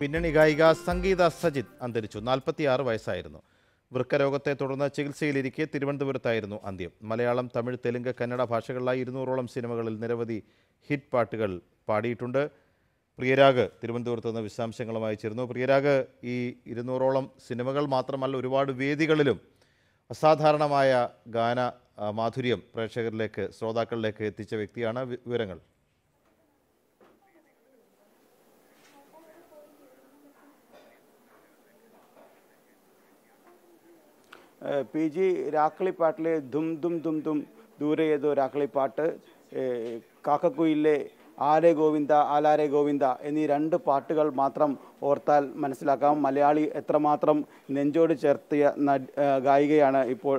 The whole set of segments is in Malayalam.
പിന്നണി ഗായിക സംഗീത സജിത് അന്തരിച്ചു നാൽപ്പത്തിയാറ് വയസ്സായിരുന്നു വൃക്കരോഗത്തെ തുടർന്ന് ചികിത്സയിലിരിക്കെ തിരുവനന്തപുരത്തായിരുന്നു അന്ത്യം മലയാളം തമിഴ് തെലുങ്ക് കന്നഡ ഭാഷകളിലായി ഇരുന്നൂറോളം സിനിമകളിൽ നിരവധി ഹിറ്റ് പാട്ടുകൾ പാടിയിട്ടുണ്ട് പ്രിയരാഗ് തിരുവനന്തപുരത്ത് നിന്ന് വിശദാംശങ്ങളും അയച്ചിരുന്നു പ്രിയരാഗ് ഈ ഇരുന്നൂറോളം സിനിമകൾ മാത്രമല്ല ഒരുപാട് വേദികളിലും അസാധാരണമായ ഗാന മാധുര്യം പ്രേക്ഷകരിലേക്ക് ശ്രോതാക്കളിലേക്ക് എത്തിച്ച വ്യക്തിയാണ് വിവരങ്ങൾ പി ജി രാക്കളിപ്പാട്ടിലെ ദും ദും ദും ദും ദൂരെ ഏതോ രാക്കളിപ്പാട്ട് കാക്കക്കുയിലെ ആരെ ഗോവിന്ദ ആലാരെ ഗോവിന്ദ എന്നീ രണ്ട് പാട്ടുകൾ മാത്രം ഓർത്താൽ മനസ്സിലാക്കാം മലയാളി എത്രമാത്രം നെഞ്ചോട് ചേർത്തിയ ഗായികയാണ് ഇപ്പോൾ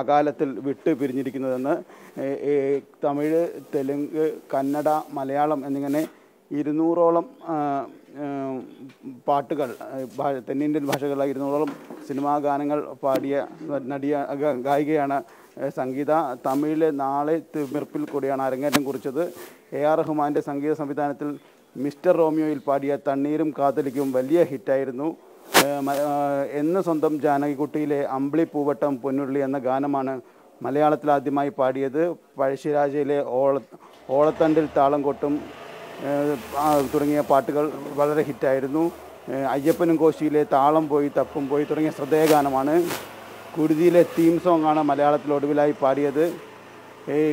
അകാലത്തിൽ വിട്ടു പിരിഞ്ഞിരിക്കുന്നതെന്ന് തമിഴ് തെലുങ്ക് കന്നഡ മലയാളം എന്നിങ്ങനെ ഇരുന്നൂറോളം പാട്ടുകൾ തെന്നിന്ത്യൻ ഭാഷകളിലായി ഇരുന്നൂറോളം സിനിമാ ഗാനങ്ങൾ പാടിയ നടിയ ഗായികയാണ് സംഗീത തമിഴിലെ നാളെ തിമിർപ്പിൽ കൂടിയാണ് അരങ്ങേറ്റം കുറിച്ചത് എ ആർ റഹ്മാൻ്റെ സംഗീത സംവിധാനത്തിൽ മിസ്റ്റർ റോമിയോയിൽ പാടിയ തണ്ണീരും കാതലിക്കും വലിയ ഹിറ്റായിരുന്നു എന്ന് സ്വന്തം ജാനകിക്കുട്ടിയിലെ അമ്പിളി പൂവട്ടം പൊന്നുരുളി എന്ന ഗാനമാണ് മലയാളത്തിൽ ആദ്യമായി പാടിയത് പഴശ്ശിരാജയിലെ ഓള ഓളത്തണ്ടിൽ താളം കൊട്ടും തുടങ്ങിയ പാട്ടുകൾ വളരെ ഹിറ്റായിരുന്നു അയ്യപ്പനും കോശിയിലെ താളം പോയി തപ്പും പോയി തുടങ്ങിയ ശ്രദ്ധേയ ഗാനമാണ് കുരുതിയിലെ തീം ആണ് മലയാളത്തിൽ ഒടുവിലായി പാടിയത്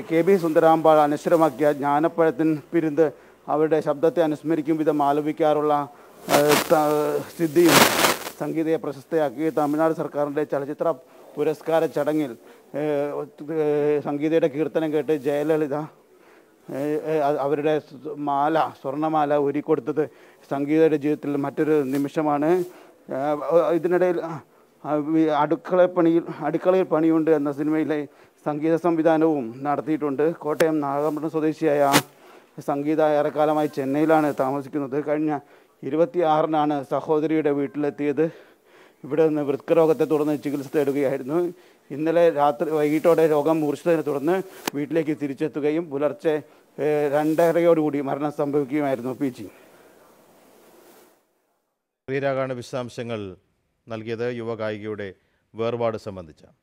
കെ ബി സുന്ദരാമ്പാൾ അനശ്വരമാക്കിയ ജ്ഞാനപ്പഴത്തിൻ പിരുന്ത് അവരുടെ ശബ്ദത്തെ അനുസ്മരിക്കും വിധം ആലപിക്കാറുള്ള സ്ഥിതിയും സംഗീതയെ പ്രശസ്തയാക്കി തമിഴ്നാട് സർക്കാരിൻ്റെ ചലച്ചിത്ര പുരസ്കാര ചടങ്ങിൽ സംഗീതയുടെ കീർത്തനം കേട്ട് ജയലളിത അവരുടെ മാല സ്വർണ്ണമാല ഒരുക്കൊടുത്തത് സംഗീതയുടെ ജീവിതത്തിൽ മറ്റൊരു നിമിഷമാണ് ഇതിനിടയിൽ അടുക്കളപ്പണിയിൽ അടുക്കളയിൽ പണിയുണ്ട് എന്ന സിനിമയിലെ സംഗീത സംവിധാനവും നടത്തിയിട്ടുണ്ട് കോട്ടയം നാഗമ്പടം സ്വദേശിയായ സംഗീത ഏറെക്കാലമായി ചെന്നൈയിലാണ് താമസിക്കുന്നത് കഴിഞ്ഞ ഇരുപത്തിയാറിനാണ് സഹോദരിയുടെ വീട്ടിലെത്തിയത് ഇവിടെ നിന്ന് വൃക്കരോഗത്തെ തുടർന്ന് ചികിത്സ തേടുകയായിരുന്നു ഇന്നലെ രാത്രി വൈകിട്ടോടെ രോഗം മൂർച്ഛിച്ചതിനെ തുടർന്ന് വീട്ടിലേക്ക് തിരിച്ചെത്തുകയും പുലർച്ചെ രണ്ടരയോടുകൂടി മരണം സംഭവിക്കുകയായിരുന്നു പി ജി ശ്രീരാഗാണ് വിശദാംശങ്ങൾ നൽകിയത് യുവകായികയുടെ വേർപാട് സംബന്ധിച്ചാണ്